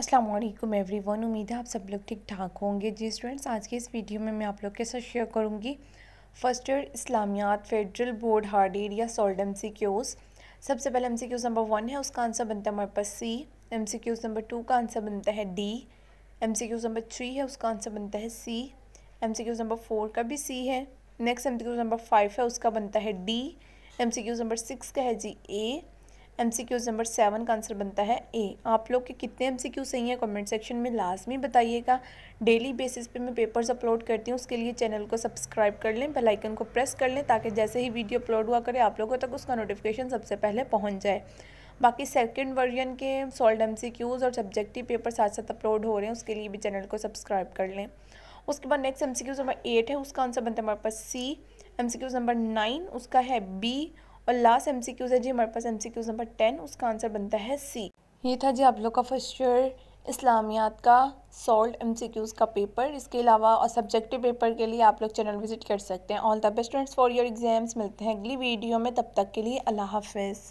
Aslam every one उम्मीद है आप सब लोग ठीक ठाक होंगे जी स्टूडेंट्स आज की इस वीडियो में मैं आप लोग के साथ शेयर करूँगी first year Islamiyat federal board hard area solved M C Qs सबसे पहले M C Qs number one है उसका आंसर बनता है हमारे पास C M C Qs number two का आंसर बनता है D M C Qs number three है उसका आंसर बनता है C M C Qs number four का भी सी है next M C Qs number five है उसका बनता है D M C Qs number six का है जी A M C Qs number seven का आंसर बनता है ए आप लोग के कितने एम सी क्यू सही हैं कमेंट सेक्शन में लाजमी बताइएगा डेली बेसिस पे मैं पेपर्स अपलोड करती हूँ उसके लिए चैनल को सब्सक्राइब कर लें बेल आइकन को प्रेस कर लें ताकि जैसे ही वीडियो अपलोड हुआ करे आप लोगों तक उसका नोटिफिकेशन सबसे पहले पहुँच जाए बाकी सेकेंड वर्जन के सॉल्ड एम सी क्यूज़ और सब्जेक्टिव पेपर साथ साथ अपलोड हो रहे हैं उसके लिए भी चैनल को सब्सक्राइब कर लें उसके बाद next M C Qs number eight है उसका आंसर बनता है हमारे पास C M C Qs number nine उसका है बी और लास्ट एम सी क्यूज़ है जी हमारे पास M C Qs number ten उसका आंसर बनता है सी ये था जी आप लोग का फर्स्ट ईयर इस्लामियात का सॉल्ट एम सी क्यूज़ का पेपर इसके अलावा और सब्जेक्टिव पेपर के लिए आप लोग चैनल विजिट कर सकते हैं all the best for your exams मिलते हैं अगली वीडियो में तब तक के लिए अल्लाह हाफिज़